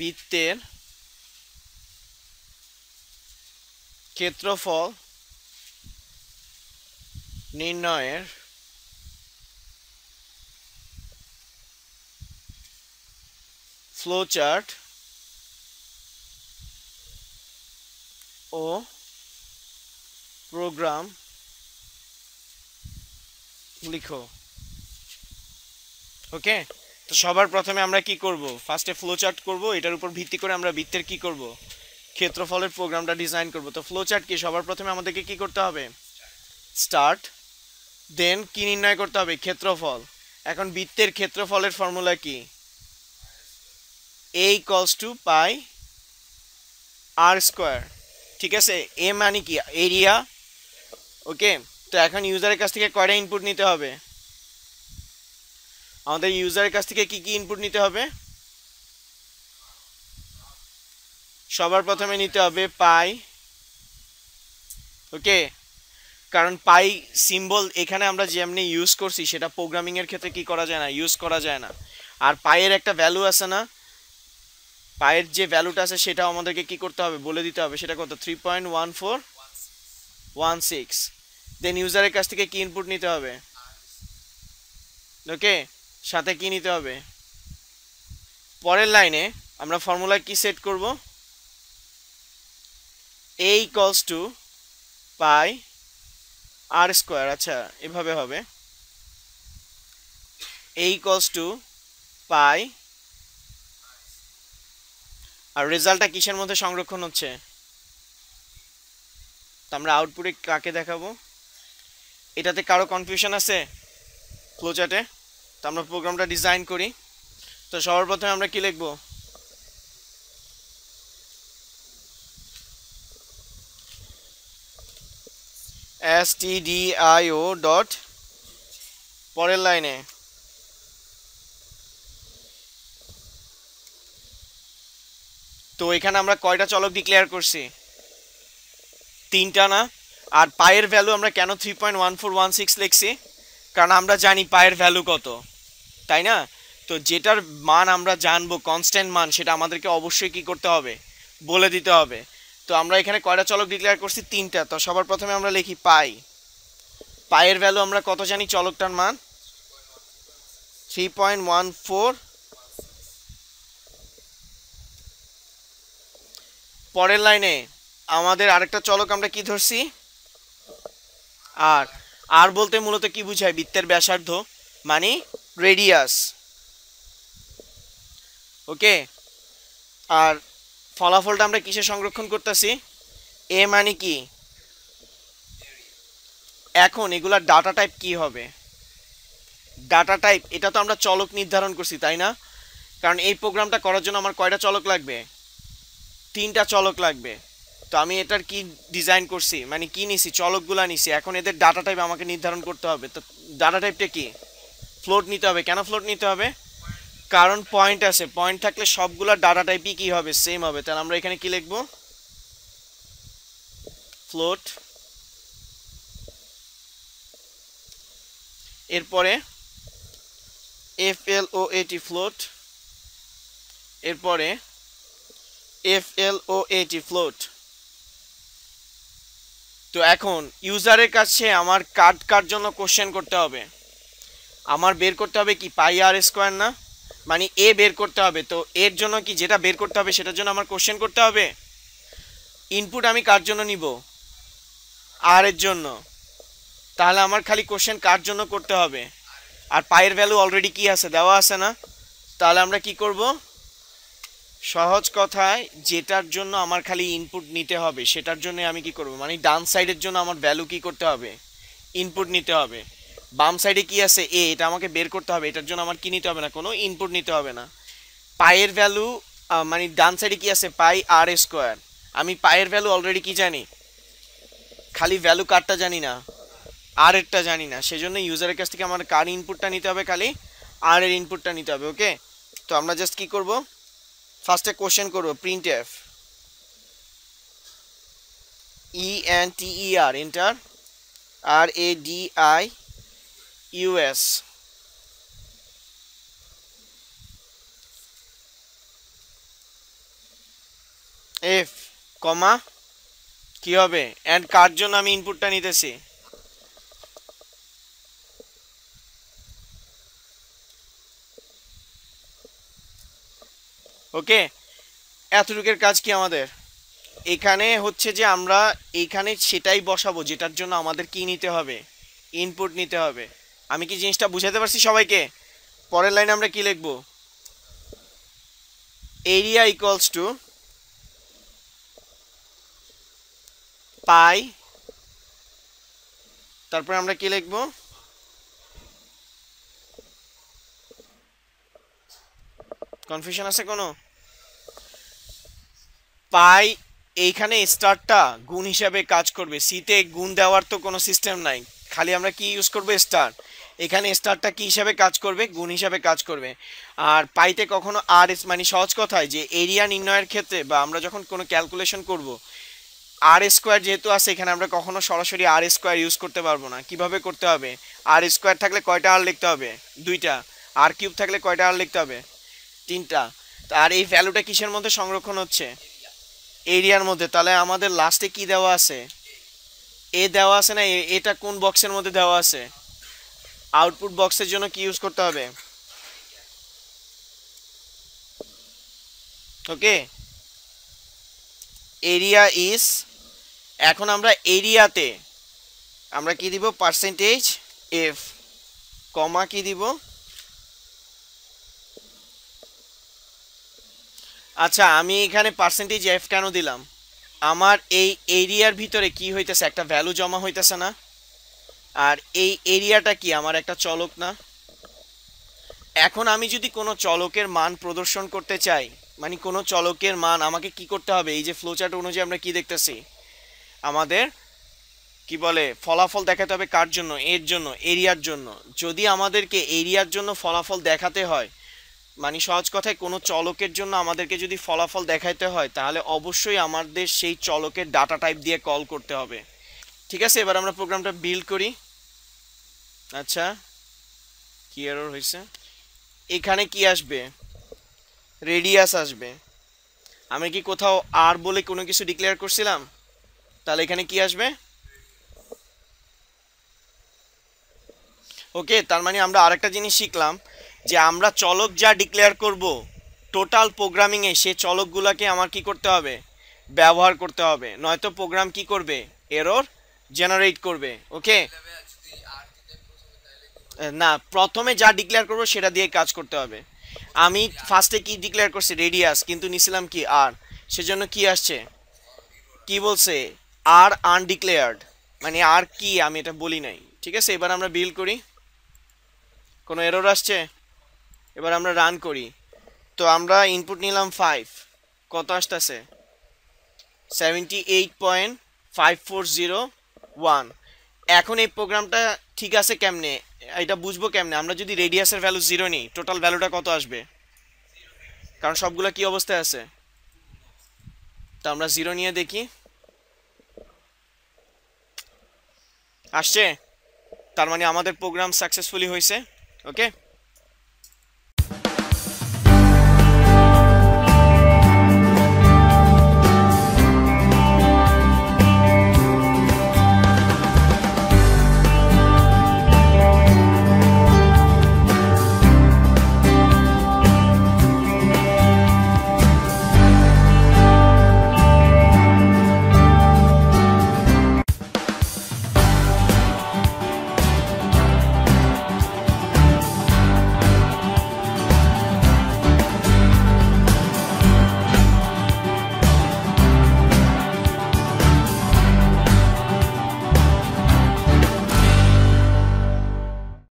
বৃত্তের ক্ষেত্রফল নির্ণয়ের ফ্লোচার্ট ও প্রোগ্রাম লিখো ওকে তো সবার প্রথমে আমরা কি করব ফার্স্টে ফ্লো চার্ট করবো এটার উপর ভিত্তি করে আমরা বৃত্তের কি করব ক্ষেত্রফলের প্রোগ্রামটা ডিজাইন করব তো ফ্লো চার্ট কি সবার প্রথমে আমাদেরকে কি করতে হবে স্টার্ট দেন কি নির্ণয় করতে হবে ক্ষেত্রফল এখন বৃত্তের ক্ষেত্রফলের ফর্মুলা কি এই কলস টু পাই আর স্কোয়ার ঠিক আছে এ মানে কি এরিয়া ওকে তো এখন ইউজারের কাছ থেকে কয়টা ইনপুট নিতে হবে আমাদের ইউজারের কাছ থেকে কি কি ইনপুট নিতে হবে সবার প্রথমে নিতে হবে পাই ওকে কারণ পাই সিম্বল এখানে আমরা যেমনি ইউজ করছি সেটা প্রোগ্রামিংয়ের ক্ষেত্রে কি করা যায় না ইউজ করা যায় না আর পায়ের একটা ভ্যালু আছে না পায়ের যে ভ্যালুটা আছে সেটাও আমাদেরকে কি করতে হবে বলে দিতে হবে সেটা কত three point one four one six then ইউজারের কাছ থেকে কি ইনপুট নিতে হবে ওকে সাথে কি নিতে হবে পরের লাইনে আমরা ফর্মুলা কি সেট করব A equals to pi R square আচ্ছা এভাবে হবে এ ইকলস টু পাই আর রেজাল্টটা কিসের মধ্যে সংরক্ষণ হচ্ছে তা আমরা আউটপুটে কাকে দেখাবো এটাতে কারো কনফিউশন আছে ফ্লোচার্টে তো আমরা প্রোগ্রামটা ডিজাইন করি তো সবার প্রথমে আমরা কি লিখব S T D I O dot পরের লাইনে তো এখানে আমরা কয়টা চলক ডিক্লেয়ার করছি তিনটা না আর পায়ের ভ্যালু আমরা কেন three point one four one six লিখছি কারণ আমরা জানি পায়ের ভ্যালু কত তাই না তো যেটার মান আমরা জানবো কনস্ট্যান্ট মান সেটা আমাদেরকে অবশ্যই কি করতে হবে বলে দিতে হবে তো আমরা এখানে কয়টা চলক ডিক্লেয়ার করছি তিনটা তো সবার প্রথমে আমরা লিখি পাই পায়ের ভ্যালু আমরা কত জানি চলকটার মান থ্রি পয়েন্ট ওয়ান ফোর পরের লাইনে আমাদের আরেকটা চলক আমরা কি ধরছি আর আর বলতে মূলত কি বুঝায় বৃত্তের ব্যাসার্ধ মানে রেডিয়াস ওকে আর ফলাফলটা আমরা কিসে সংরক্ষণ করতেছি এ মানে কি এখন এগুলার ডাটা টাইপ কি হবে ডাটা টাইপ এটা তো আমরা চলক নির্ধারণ করছি তাই না কারণ এই প্রোগ্রামটা করার জন্য আমার কয়টা চলক লাগবে তিনটা চলক লাগবে তো আমি এটার কি ডিজাইন করছি মানে কি নিছি চলকগুলা নিছি এখন এদের ডাটা টাইপ আমাকে নির্ধারণ করতে হবে তো ডাটা টাইপটা কী ফ্লোট নিতে হবে কেন ফ্লোট নিতে হবে কারণ পয়েন্ট আছে পয়েন্ট থাকলে সবগুলা ডাটা টাইপই কী হবে সেম হবে তাহলে আমরা এখানে কি লিখব ফ্লোট এরপরে এফ এল ও এটি ফ্লোট এরপরে এফ এল ও এটি ফ্লোট তো এখন ইউজারের কাছে আমার কার্ড কার জন্য কোশ্চেন করতে হবে আমার বের করতে হবে কি পাই আর স্কোয়ার না মানে এ বের করতে হবে তো এর জন্য কি যেটা বের করতে হবে সেটার জন্য আমার কোশ্চেন করতে হবে ইনপুট আমি কার জন্য নিব আর এর জন্য তাহলে আমার খালি কোশ্চেন কার জন্য করতে হবে আর পায়ের ভ্যালু অলরেডি কি আছে দেওয়া আছে না তাহলে আমরা কি করব সহজ কথায় যেটার জন্য আমার খালি ইনপুট নিতে হবে সেটার জন্য আমি কি করব মানে ডান সাইডের জন্য আমার ভ্যালু কি করতে হবে ইনপুট নিতে হবে বাম সাইডে কি আছে এ এটা আমাকে বের করতে হবে এটার জন্য আমার কি নিতে হবে না কোনো ইনপুট নিতে হবে না পায়ের ভ্যালু মানে ডান সাইডে কি আছে পাই আর স্কোয়ার আমি পায়ের ভ্যালু অলরেডি কি জানি খালি ভ্যালু কারটা জানি না আর এরটা জানি না সেজন্য ইউজারের কাছ থেকে আমার কার ইনপুটটা নিতে হবে খালি আর এর ইনপুটটা নিতে হবে ওকে তো আমরা জাস্ট কি করব ফার্স্টে কোশ্চেন করব print F E and T E R enter R A D I U S F comma কি হবে অ্যান্ড কার জন্য আমি ইনপুটটা নিতেছি ওকে এতটুকের কাজ কি আমাদের এখানে হচ্ছে যে আমরা এখানে সেটাই বসাবো যেটার জন্য আমাদের কি নিতে হবে ইনপুট নিতে হবে আমি কি জিনিসটা বুঝাতে পারছি সবাইকে পরের লাইনে আমরা কি লিখব এরিয়া ইকুয়ালস টু পাই তারপরে আমরা কি লিখব কনফিউশন আছে কোনো পাই এইখানে স্টারটা গুণ হিসাবে কাজ করবে সিতে গুণ দেওয়ার তো কোনো সিস্টেম নাই খালি আমরা কি ইউজ করবো স্টার এখানে স্টারটা কি হিসাবে কাজ করবে গুণ হিসাবে কাজ করবে আর পাইতে কখনো আর এস মানে সহজ কথায় যে এরিয়া নির্ণয়ের ক্ষেত্রে বা আমরা যখন কোনো ক্যালকুলেশন করব আর স্কোয়ার যেহেতু আছে এখানে আমরা কখনো সরাসরি আর স্কোয়ার ইউজ করতে পারবো না কিভাবে করতে হবে আর স্কোয়ার থাকলে কয়টা আর লিখতে হবে দুইটা আর কিউব থাকলে কয়টা আর লিখতে হবে তিনটা আর এই ভ্যালুটা কিসের মধ্যে সংরক্ষণ হচ্ছে এরিয়ার মধ্যে তাহলে আমাদের লাস্টে কি দেওয়া আছে এ দেওয়া আছে না এটা কোন বক্সের মধ্যে দেওয়া আছে আউটপুট বক্সের জন্য কি ইউজ করতে হবে ওকে এরিয়া ইস এখন আমরা এরিয়াতে আমরা কি দিব পার্সেন্টেজ এফ কমা কি দিব আচ্ছা আমি এখানে পার্সেন্টেজ এফ কেন দিলাম আমার এই এরিয়ার ভিতরে কি হইতেছে একটা ভ্যালু জমা হইতেছে না আর এই এরিয়াটা কি আমার একটা চলক না এখন আমি যদি কোনো চলকের মান প্রদর্শন করতে চাই মানে কোনো চলকের মান আমাকে কি করতে হবে এই যে ফ্লোচার্ট অনুযায়ী আমরা কি দেখতেছি আমাদের কি বলে ফলাফল দেখাতে হবে কার জন্য এর জন্য এরিয়ার জন্য যদি আমাদেরকে এরিয়ার জন্য ফলাফল দেখাতে হয় মানে সহজ কথায় কোনো চলকের জন্য আমাদেরকে যদি ফলাফল দেখাতে হয় তাহলে অবশ্যই আমাদের সেই চলকের ডাটা টাইপ দিয়ে কল করতে হবে ঠিক আছে এবার আমরা প্রোগ্রামটা বিল্ড করি আচ্ছা কি এরর হয়েছে এখানে কি আসবে রেডিয়াস আসবে আমি কি কোথাও আর বলে কোনো কিছু ডিক্লেয়ার করছিলাম তাহলে এখানে কি আসবে ওকে তার মানে আমরা আরেকটা জিনিস শিখলাম যে আমরা চলক যা ডিক্লেয়ার করব টোটাল প্রোগ্রামিংয়ে সে চলকগুলোকে আমার কি করতে হবে ব্যবহার করতে হবে নয়তো প্রোগ্রাম কি করবে এরর জেনারেট করবে ওকে না প্রথমে যা ডিক্লেয়ার করবো সেটা দিয়ে কাজ করতে হবে আমি ফার্স্টে কি ডিক্লেয়ার করছি রেডিয়াস কিন্তু নিছিলাম কি আর সেজন্য কি আসছে কি বলছে আর আনডিক্লেয়ার্ড মানে আর কি আমি এটা বলি নাই ঠিক আছে এবার আমরা বিল করি কোনো এরর আসছে এবার আমরা রান করি তো আমরা ইনপুট নিলাম ফাইভ কত আসতেছে seventy eight point five four zero one এখন এই প্রোগ্রামটা ঠিক আছে কেমনে এটা বুঝবো কেমনে আমরা যদি রেডিয়াসের ভ্যালু জিরো নিই টোটাল ভ্যালুটা কত আসবে কারণ সবগুলো কি অবস্থায় আছে তো আমরা জিরো নিয়ে দেখি আসছে তার মানে আমাদের প্রোগ্রাম সাকসেসফুলি হয়েছে ওকে